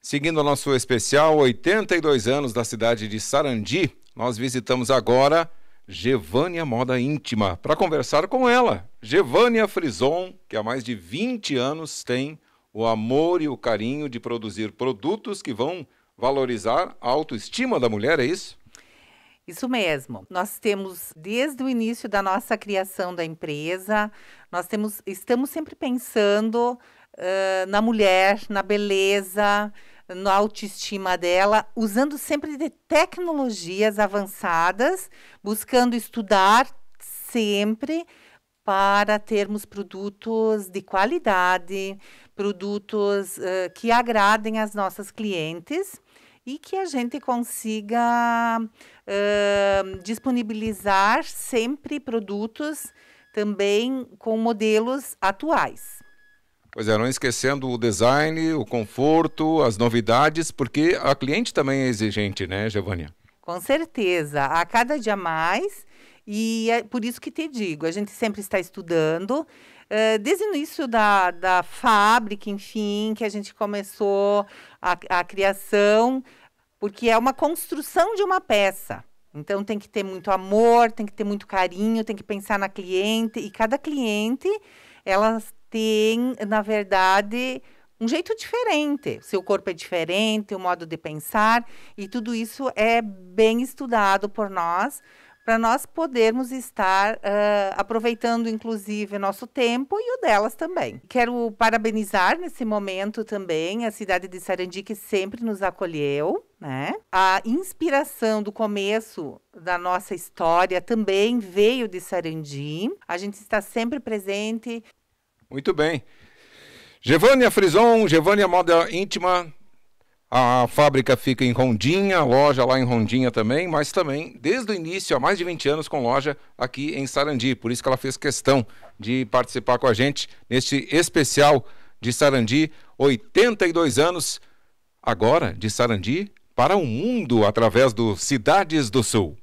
Seguindo o nosso especial 82 anos da cidade de Sarandi, nós visitamos agora Gevânia Moda Íntima para conversar com ela. Gevânia Frison, que há mais de 20 anos tem o amor e o carinho de produzir produtos que vão valorizar a autoestima da mulher, é isso? Isso mesmo. Nós temos desde o início da nossa criação da empresa, nós temos estamos sempre pensando na mulher, na beleza, na autoestima dela, usando sempre de tecnologias avançadas, buscando estudar sempre para termos produtos de qualidade, produtos uh, que agradem as nossas clientes e que a gente consiga uh, disponibilizar sempre produtos também com modelos atuais. Pois é, não esquecendo o design, o conforto, as novidades, porque a cliente também é exigente, né, Giovânia? Com certeza, a cada dia mais, e é por isso que te digo, a gente sempre está estudando, eh, desde o início da, da fábrica, enfim, que a gente começou a, a criação, porque é uma construção de uma peça. Então tem que ter muito amor, tem que ter muito carinho, tem que pensar na cliente, e cada cliente elas tem, na verdade, um jeito diferente. Seu corpo é diferente, o modo de pensar, e tudo isso é bem estudado por nós, para nós podermos estar uh, aproveitando, inclusive, nosso tempo e o delas também. Quero parabenizar nesse momento também a cidade de Sarandi, que sempre nos acolheu. Né? A inspiração do começo da nossa história também veio de Sarandi. A gente está sempre presente muito bem. Giovânia Frison, Giovânia Moda Íntima. A fábrica fica em Rondinha, loja lá em Rondinha também, mas também desde o início, há mais de 20 anos, com loja aqui em Sarandi. Por isso que ela fez questão de participar com a gente neste especial de Sarandi, 82 anos, agora de Sarandi para o mundo através do Cidades do Sul.